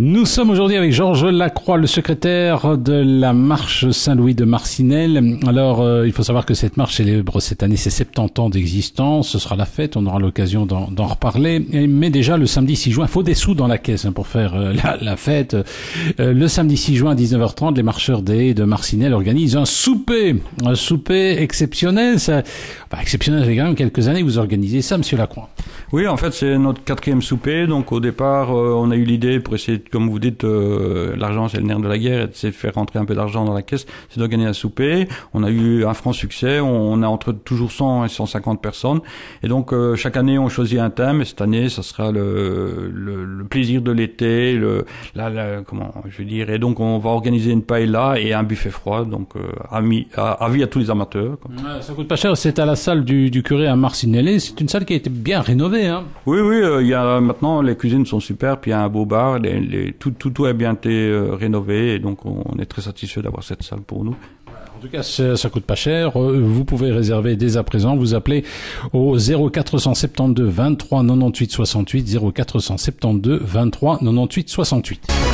Nous sommes aujourd'hui avec Georges Lacroix, le secrétaire de la marche Saint-Louis de Marcinelle. Alors, euh, il faut savoir que cette marche célèbre cette année ses 70 ans d'existence. Ce sera la fête, on aura l'occasion d'en reparler. mais déjà, le samedi 6 juin, il faut des sous dans la caisse hein, pour faire euh, la, la, fête. Euh, le samedi 6 juin à 19h30, les marcheurs des, de Marcinelle organisent un souper, un souper exceptionnel. bah, exceptionnel, c'est quand même quelques années, vous organisez ça, Monsieur Lacroix. Oui, en fait, c'est notre quatrième souper. Donc, au départ, on a eu l'idée pour essayer comme vous dites, euh, l'argent c'est le nerf de la guerre, et c'est de faire rentrer un peu d'argent dans la caisse, c'est de gagner souper. On a eu un franc succès, on, a entre toujours 100 et 150 personnes. Et donc euh, chaque année on choisit un thème, et cette année ça sera le, le, plaisir de l'été, le, la, comment je veux dire. Et donc on va organiser une paella et un buffet froid, donc euh, à, avis à tous les amateurs. ça coûte pas cher, c'est à la salle du, curé à Marcinelle, c'est une salle qui a été bien rénovée. Hein. Oui, oui, il y a maintenant les cuisines sont super, puis il y a un beau bar, les tout, tout, tout, a bien été euh, rénové et donc on, est très satisfait d'avoir cette salle pour nous. En tout cas, ça, ça, coûte pas cher. Euh, vous pouvez réserver dès à présent. Vous appelez au 0472 23 98 68 0472 23 98 68.